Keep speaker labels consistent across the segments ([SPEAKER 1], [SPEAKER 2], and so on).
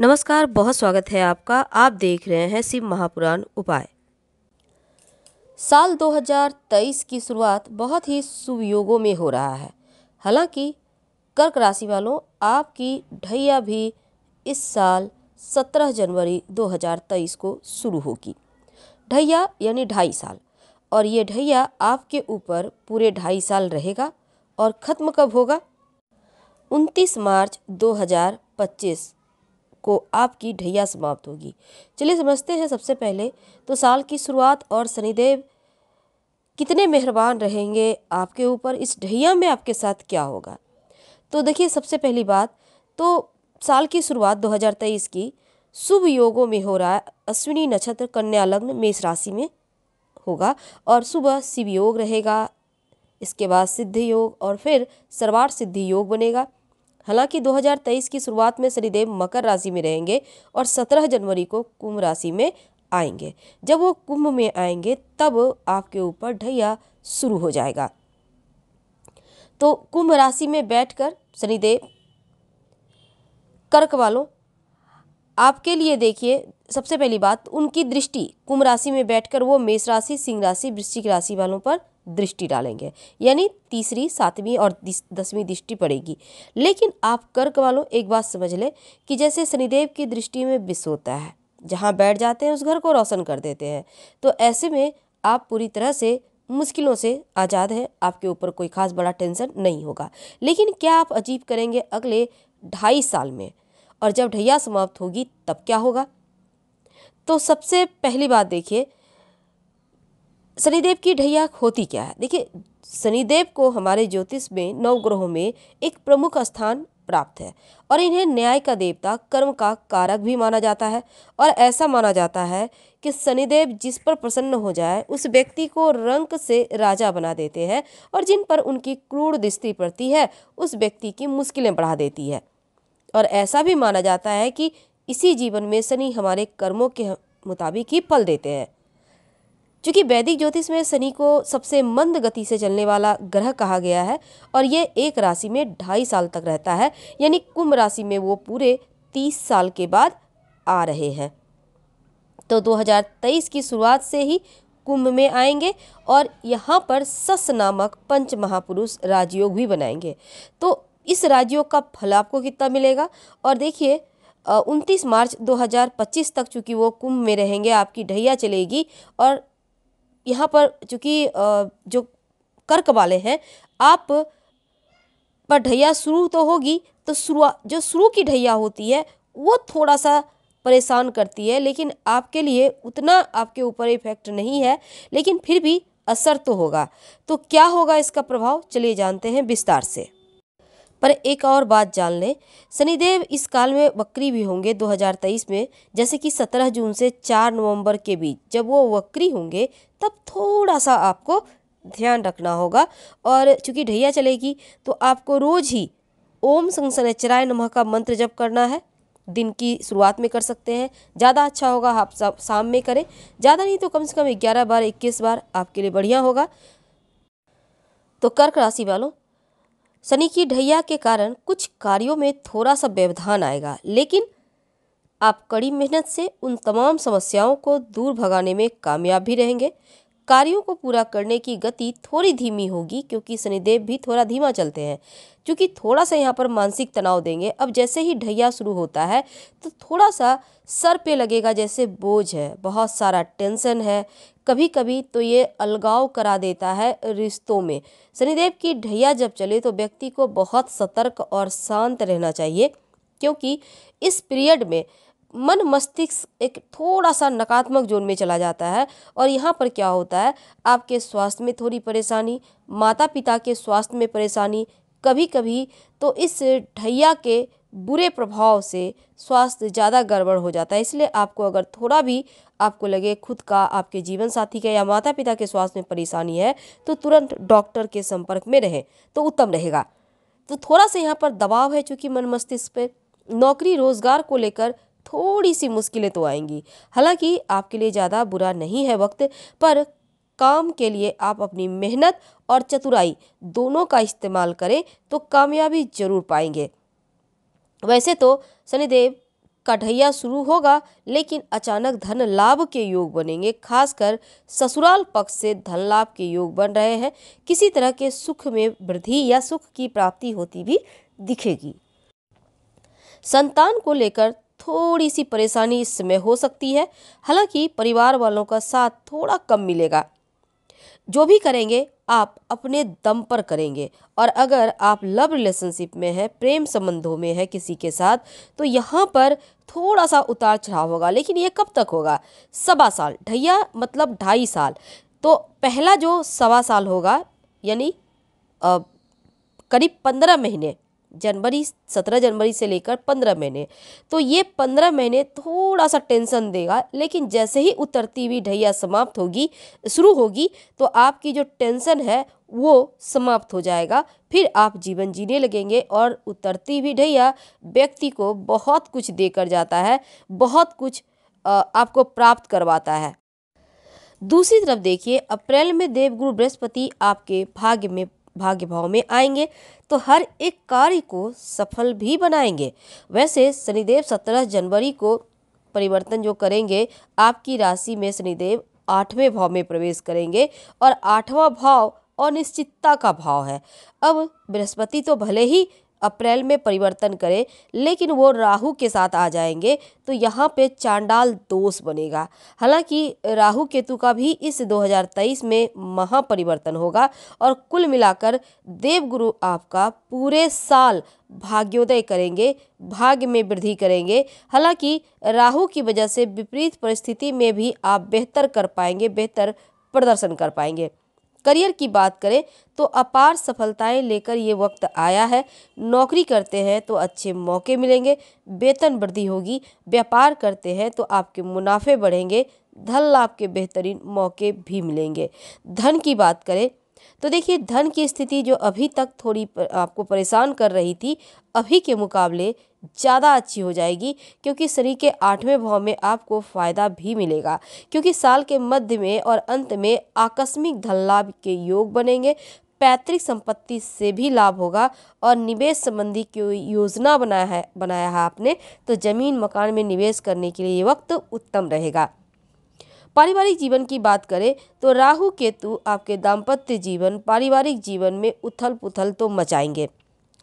[SPEAKER 1] नमस्कार बहुत स्वागत है आपका आप देख रहे हैं शिव महापुराण उपाय साल 2023 की शुरुआत बहुत ही सुवियोगों में हो रहा है हालांकि कर्क राशि वालों आपकी ढैया भी इस साल 17 जनवरी 2023 को शुरू होगी ढैया यानी ढाई साल और ये ढैया आपके ऊपर पूरे ढाई साल रहेगा और ख़त्म कब होगा 29 मार्च 2025 को आपकी ढैया समाप्त होगी चलिए समझते हैं सबसे पहले तो साल की शुरुआत और शनिदेव कितने मेहरबान रहेंगे आपके ऊपर इस ढैया में आपके साथ क्या होगा तो देखिए सबसे पहली बात तो साल की शुरुआत 2023 की शुभ योगों में हो रहा है अश्विनी नक्षत्र कन्या लग्न मेष राशि में होगा और सुबह शिव योग रहेगा इसके बाद सिद्ध योग और फिर सर्वार्थ सिद्धि योग बनेगा हालांकि 2023 की शुरुआत में शनिदेव मकर राशि में रहेंगे और 17 जनवरी को कुंभ राशि में आएंगे जब वो कुंभ में आएंगे तब आपके ऊपर ढैया शुरू हो जाएगा तो कुंभ राशि में बैठकर शनिदेव कर्क वालों आपके लिए देखिए सबसे पहली बात उनकी दृष्टि कुंभ राशि में बैठकर वो मेष राशि सिंह राशि वृश्चिक राशि वालों पर दृष्टि डालेंगे यानी तीसरी सातवीं और दसवीं दृष्टि पड़ेगी लेकिन आप कर्क वालों एक बात समझ लें कि जैसे शनिदेव की दृष्टि में विष होता है जहाँ बैठ जाते हैं उस घर को रोशन कर देते हैं तो ऐसे में आप पूरी तरह से मुश्किलों से आज़ाद हैं आपके ऊपर कोई खास बड़ा टेंशन नहीं होगा लेकिन क्या आप अजीब करेंगे अगले ढाई साल में और जब ढैया समाप्त होगी तब क्या होगा तो सबसे पहली बात देखिए शनिदेव की ढैया होती क्या है देखिए शनिदेव को हमारे ज्योतिष में नौ ग्रहों में एक प्रमुख स्थान प्राप्त है और इन्हें न्याय का देवता कर्म का कारक भी माना जाता है और ऐसा माना जाता है कि शनिदेव जिस पर प्रसन्न हो जाए उस व्यक्ति को रंक से राजा बना देते हैं और जिन पर उनकी क्रूर दृष्टि पड़ती है उस व्यक्ति की मुश्किलें बढ़ा देती है और ऐसा भी माना जाता है कि इसी जीवन में शनि हमारे कर्मों के मुताबिक ही फल देते हैं चूँकि वैदिक ज्योतिष में शनि को सबसे मंद गति से चलने वाला ग्रह कहा गया है और ये एक राशि में ढाई साल तक रहता है यानी कुंभ राशि में वो पूरे तीस साल के बाद आ रहे हैं तो 2023 की शुरुआत से ही कुंभ में आएंगे और यहाँ पर सस नामक पंच महापुरुष राजयोग भी बनाएंगे तो इस राजयोग का फल आपको कितना मिलेगा और देखिए उनतीस मार्च 2025 तक चूंकि वो कुंभ में रहेंगे आपकी ढैया चलेगी और यहाँ पर चूँकि जो कर्क वाले हैं आप पर ढैया शुरू तो होगी तो शुरू जो शुरू की ढैया होती है वो थोड़ा सा परेशान करती है लेकिन आपके लिए उतना आपके ऊपर इफेक्ट नहीं है लेकिन फिर भी असर तो होगा तो क्या होगा इसका प्रभाव चलिए जानते हैं विस्तार से पर एक और बात जान लें शनिदेव इस काल में वक्री भी होंगे 2023 में जैसे कि 17 जून से 4 नवंबर के बीच जब वो वक्री होंगे तब थोड़ा सा आपको ध्यान रखना होगा और चूंकि ढैया चलेगी तो आपको रोज ही ओम संगचराय नमह का मंत्र जप करना है दिन की शुरुआत में कर सकते हैं ज़्यादा अच्छा होगा आप शाम में करें ज़्यादा नहीं तो कम से कम ग्यारह बार इक्कीस बार आपके लिए बढ़िया होगा तो कर्क राशि वालों शनि की ढैया के कारण कुछ कार्यों में थोड़ा सा व्यवधान आएगा लेकिन आप कड़ी मेहनत से उन तमाम समस्याओं को दूर भगाने में कामयाब भी रहेंगे कार्यों को पूरा करने की गति थोड़ी धीमी होगी क्योंकि शनिदेव भी थोड़ा धीमा चलते हैं जो कि थोड़ा सा यहाँ पर मानसिक तनाव देंगे अब जैसे ही ढैया शुरू होता है तो थोड़ा सा सर पे लगेगा जैसे बोझ है बहुत सारा टेंशन है कभी कभी तो ये अलगाव करा देता है रिश्तों में शनिदेव की ढैया जब चले तो व्यक्ति को बहुत सतर्क और शांत रहना चाहिए क्योंकि इस पीरियड में मन मस्तिष्क एक थोड़ा सा नकारात्मक जोन में चला जाता है और यहाँ पर क्या होता है आपके स्वास्थ्य में थोड़ी परेशानी माता पिता के स्वास्थ्य में परेशानी कभी कभी तो इस ढैया के बुरे प्रभाव से स्वास्थ्य ज़्यादा गड़बड़ हो जाता है इसलिए आपको अगर थोड़ा भी आपको लगे खुद का आपके जीवन साथी का या माता पिता के स्वास्थ्य में परेशानी है तो तुरंत डॉक्टर के संपर्क में रहें तो उत्तम रहेगा तो थोड़ा सा यहाँ पर दबाव है चूँकि मन मस्तिष्क पर नौकरी रोजगार को लेकर थोड़ी सी मुश्किलें तो आएंगी हालांकि आपके लिए ज़्यादा बुरा नहीं है वक्त पर काम के लिए आप अपनी मेहनत और चतुराई दोनों का इस्तेमाल करें तो कामयाबी जरूर पाएंगे वैसे तो शनिदेव का ढैया शुरू होगा लेकिन अचानक धन लाभ के योग बनेंगे खासकर ससुराल पक्ष से धन लाभ के योग बन रहे हैं किसी तरह के सुख में वृद्धि या सुख की प्राप्ति होती भी दिखेगी संतान को लेकर थोड़ी सी परेशानी इस समय हो सकती है हालांकि परिवार वालों का साथ थोड़ा कम मिलेगा जो भी करेंगे आप अपने दम पर करेंगे और अगर आप लव रिलेशनशिप में हैं प्रेम संबंधों में है किसी के साथ तो यहाँ पर थोड़ा सा उतार चढ़ाव होगा लेकिन ये कब तक होगा सवा साल ढैया मतलब ढाई साल तो पहला जो सवा साल होगा यानी करीब पंद्रह महीने जनवरी सत्रह जनवरी से लेकर पंद्रह महीने तो ये पंद्रह महीने थोड़ा सा टेंशन देगा लेकिन जैसे ही उतरती हुई ढैया समाप्त होगी शुरू होगी तो आपकी जो टेंशन है वो समाप्त हो जाएगा फिर आप जीवन जीने लगेंगे और उतरती हुई ढैया व्यक्ति को बहुत कुछ देकर जाता है बहुत कुछ आपको प्राप्त करवाता है दूसरी तरफ देखिए अप्रैल में देवगुरु बृहस्पति आपके भाग्य में भाग्य भाव में आएंगे तो हर एक कार्य को सफल भी बनाएंगे वैसे शनिदेव सत्रह जनवरी को परिवर्तन जो करेंगे आपकी राशि में शनिदेव आठवें भाव में प्रवेश करेंगे और आठवां भाव अनिश्चितता का भाव है अब बृहस्पति तो भले ही अप्रैल में परिवर्तन करें लेकिन वो राहु के साथ आ जाएंगे तो यहाँ पे चांडाल दोष बनेगा हालांकि राहु केतु का भी इस 2023 में महापरिवर्तन होगा और कुल मिलाकर देवगुरु आपका पूरे साल भाग्योदय करेंगे भाग्य में वृद्धि करेंगे हालांकि राहु की वजह से विपरीत परिस्थिति में भी आप बेहतर कर पाएंगे बेहतर प्रदर्शन कर पाएंगे करियर की बात करें तो अपार सफलताएं लेकर ये वक्त आया है नौकरी करते हैं तो अच्छे मौके मिलेंगे वेतन वृद्धि होगी व्यापार करते हैं तो आपके मुनाफे बढ़ेंगे धन लाभ के बेहतरीन मौके भी मिलेंगे धन की बात करें तो देखिए धन की स्थिति जो अभी तक थोड़ी आपको परेशान कर रही थी अभी के मुकाबले ज़्यादा अच्छी हो जाएगी क्योंकि शनि के आठवें भाव में आपको फ़ायदा भी मिलेगा क्योंकि साल के मध्य में और अंत में आकस्मिक धन लाभ के योग बनेंगे पैतृक संपत्ति से भी लाभ होगा और निवेश संबंधी कोई योजना बनाया है बनाया है आपने तो ज़मीन मकान में निवेश करने के लिए ये वक्त उत्तम रहेगा पारिवारिक जीवन की बात करें तो राहु केतु आपके दाम्पत्य जीवन पारिवारिक जीवन में उथल पुथल तो मचाएंगे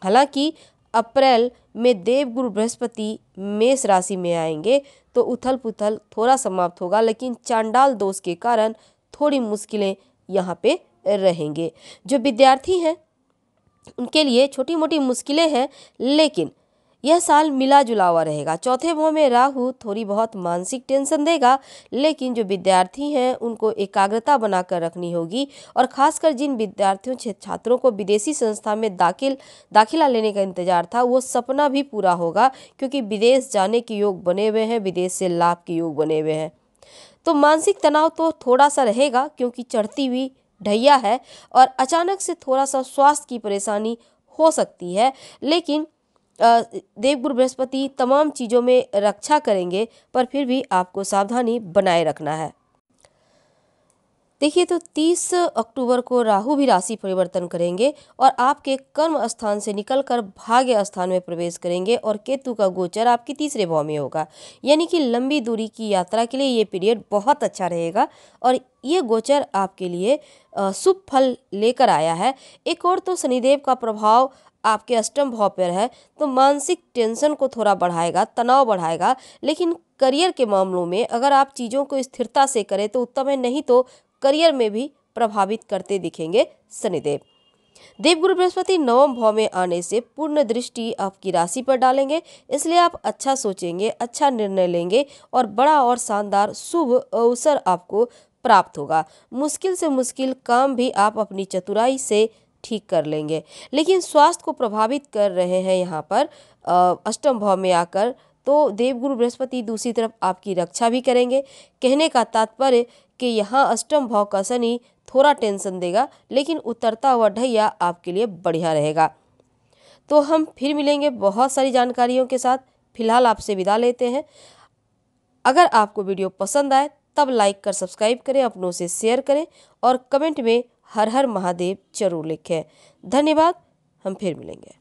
[SPEAKER 1] हालांकि अप्रैल में देवगुरु बृहस्पति मेष राशि में आएंगे तो उथल पुथल थोड़ा समाप्त होगा लेकिन चांडाल दोष के कारण थोड़ी मुश्किलें यहाँ पे रहेंगे जो विद्यार्थी हैं उनके लिए छोटी मोटी मुश्किलें हैं लेकिन यह साल मिला जुला हुआ रहेगा चौथे भाव में राहु थोड़ी बहुत मानसिक टेंशन देगा लेकिन जो विद्यार्थी हैं उनको एकाग्रता बनाकर रखनी होगी और खासकर जिन विद्यार्थियों छात्रों को विदेशी संस्था में दाखिल दाखिला लेने का इंतजार था वो सपना भी पूरा होगा क्योंकि विदेश जाने के योग बने हुए हैं विदेश से लाभ के योग बने हुए हैं तो मानसिक तनाव तो थोड़ा सा रहेगा क्योंकि चढ़ती हुई ढैया है और अचानक से थोड़ा सा स्वास्थ्य की परेशानी हो सकती है लेकिन देवगुरु बृहस्पति तमाम चीज़ों में रक्षा करेंगे पर फिर भी आपको सावधानी बनाए रखना है देखिए तो 30 अक्टूबर को राहु भी राशि परिवर्तन करेंगे और आपके कर्म स्थान से निकलकर भाग्य स्थान में प्रवेश करेंगे और केतु का गोचर आपकी तीसरे भाव में होगा यानी कि लंबी दूरी की यात्रा के लिए ये पीरियड बहुत अच्छा रहेगा और ये गोचर आपके लिए शुभ फल लेकर आया है एक और तो शनिदेव का प्रभाव आपके अष्टम भाव पर है तो मानसिक टेंशन को थोड़ा बढ़ाएगा तनाव बढ़ाएगा लेकिन करियर के मामलों में अगर आप चीज़ों को स्थिरता से करें तो उत्तम है नहीं तो करियर में भी प्रभावित करते दिखेंगे शनिदेव देवगुरु बृहस्पति नवम भाव में आने से पूर्ण दृष्टि आपकी राशि पर डालेंगे इसलिए आप अच्छा सोचेंगे अच्छा निर्णय लेंगे और बड़ा और शानदार शुभ अवसर आपको प्राप्त होगा मुश्किल से मुश्किल काम भी आप अपनी चतुराई से ठीक कर लेंगे लेकिन स्वास्थ्य को प्रभावित कर रहे हैं यहाँ पर अष्टम भाव में आकर तो देवगुरु बृहस्पति दूसरी तरफ आपकी रक्षा भी करेंगे कहने का तात्पर्य कि यहाँ अष्टम भाव का शनि थोड़ा टेंशन देगा लेकिन उतरता हुआ ढैया आपके लिए बढ़िया रहेगा तो हम फिर मिलेंगे बहुत सारी जानकारियों के साथ फिलहाल आपसे विदा लेते हैं अगर आपको वीडियो पसंद आए तब लाइक कर सब्सक्राइब करें अपनों से शेयर करें और कमेंट में हर हर महादेव जरूर लिखें धन्यवाद हम फिर मिलेंगे